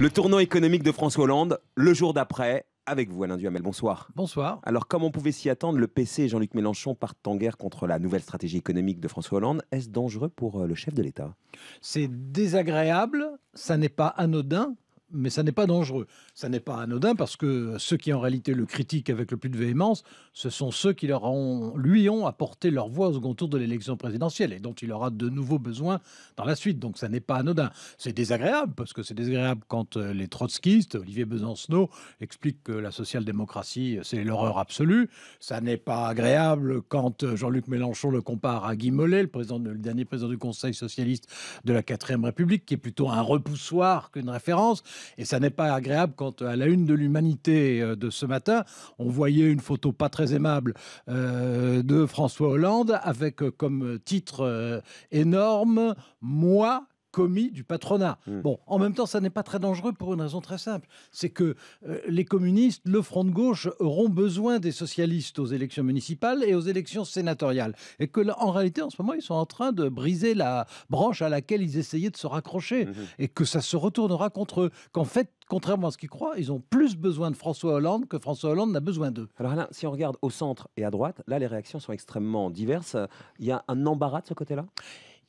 Le tournant économique de François Hollande, le jour d'après, avec vous, Alain Duhamel. Bonsoir. Bonsoir. Alors, comme on pouvait s'y attendre, le PC et Jean-Luc Mélenchon partent en guerre contre la nouvelle stratégie économique de François Hollande. Est-ce dangereux pour euh, le chef de l'État C'est désagréable, ça n'est pas anodin, mais ça n'est pas dangereux. Ça n'est pas anodin parce que ceux qui en réalité le critiquent avec le plus de véhémence, ce sont ceux qui leur ont, lui ont apporté leur voix au second tour de l'élection présidentielle et dont il aura de nouveaux besoins dans la suite. Donc ça n'est pas anodin. C'est désagréable parce que c'est désagréable quand euh, les trotskistes, Olivier Besancenot, expliquent que la social-démocratie, euh, c'est l'horreur absolue. Ça n'est pas agréable quand euh, Jean-Luc Mélenchon le compare à Guy Mollet, le, président, le dernier président du Conseil socialiste de la 4ème République, qui est plutôt un repoussoir qu'une référence. Et ça n'est pas agréable quand, à la une de l'humanité euh, de ce matin, on voyait une photo pas très aimable euh, de François Hollande avec euh, comme titre énorme Moi commis du patronat. Hmm. Bon, en même temps, ça n'est pas très dangereux pour une raison très simple. C'est que euh, les communistes, le front de gauche, auront besoin des socialistes aux élections municipales et aux élections sénatoriales. Et que, en réalité, en ce moment, ils sont en train de briser la branche à laquelle ils essayaient de se raccrocher. Hmm. Et que ça se retournera contre eux. Qu'en fait, contrairement à ce qu'ils croient, ils ont plus besoin de François Hollande que François Hollande n'a besoin d'eux. Alors Alain, si on regarde au centre et à droite, là, les réactions sont extrêmement diverses. Il y a un embarras de ce côté-là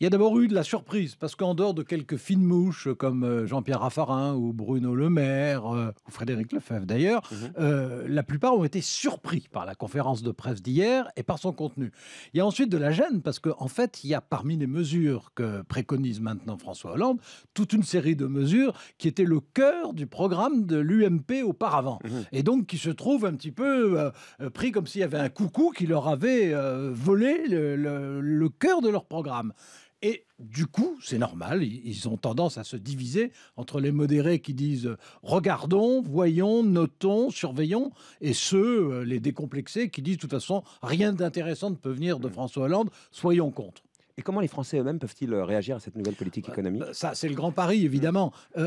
il y a d'abord eu de la surprise, parce qu'en dehors de quelques fines mouches euh, comme euh, Jean-Pierre Raffarin ou Bruno Le Maire, euh, ou Frédéric Lefebvre d'ailleurs, mhm. la plupart ont été surpris par la conférence de presse d'hier et par son contenu. Il y a ensuite de la gêne, parce qu'en en fait, il y a parmi les mesures que préconise maintenant François Hollande, toute une série de mesures qui étaient le cœur du programme de l'UMP auparavant, mhm. et donc qui se trouvent un petit peu pris comme s'il y avait un coucou qui leur avait volé le cœur de leur programme. Et du coup, c'est normal, ils ont tendance à se diviser entre les modérés qui disent euh, regardons, voyons, notons, surveillons, et ceux, euh, les décomplexés, qui disent de toute façon rien d'intéressant ne peut venir de François Hollande, soyons contre. Et comment les Français eux-mêmes peuvent-ils euh, réagir à cette nouvelle politique bah, économique bah, Ça, c'est le grand pari, évidemment. Mmh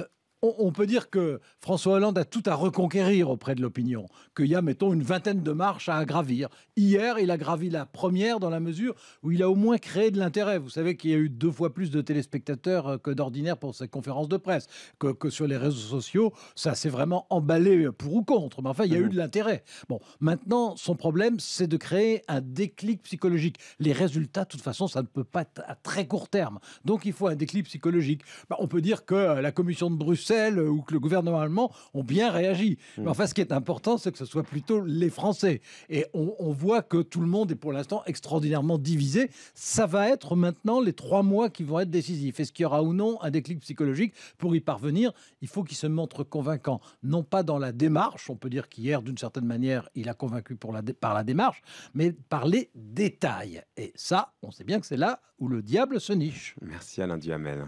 on, peut dire que François Hollande a tout à reconquérir auprès de l'opinion, qu'il y a, mettons, une vingtaine de marches à gravir. Hier, il a gravi la première dans la mesure où il a au moins créé de l'intérêt. Vous savez qu'il y a eu deux fois plus de téléspectateurs euh, que d'ordinaire pour cette conférence de presse, que, sur les réseaux sociaux. Ça s'est vraiment emballé pour ou contre, mais enfin, il y a eu mhm. de l'intérêt. Bon, maintenant, son problème, c'est de créer un déclic psychologique. Les résultats, de toute façon, ça ne peut pas être à très court terme. Donc, il faut un déclic psychologique. Bah, on peut dire que euh, la commission de Bruxelles euh, ou que le gouvernement allemand ont bien réagi. Hmm. enfin, ce qui est important, c'est que ce soit plutôt les Français. Et on, voit que tout le monde est pour l'instant extraordinairement divisé. Ça va être maintenant les trois mois qui vont être décisifs. Est-ce qu'il y aura ou non un déclic psychologique Pour y parvenir, il faut qu'il se montre convaincant. Non pas dans la démarche, on peut dire qu'hier, d'une certaine manière, il a convaincu pour la par la démarche, mais par les détails. Et ça, on sait bien que c'est là où le diable se niche. Merci Alain Diamel.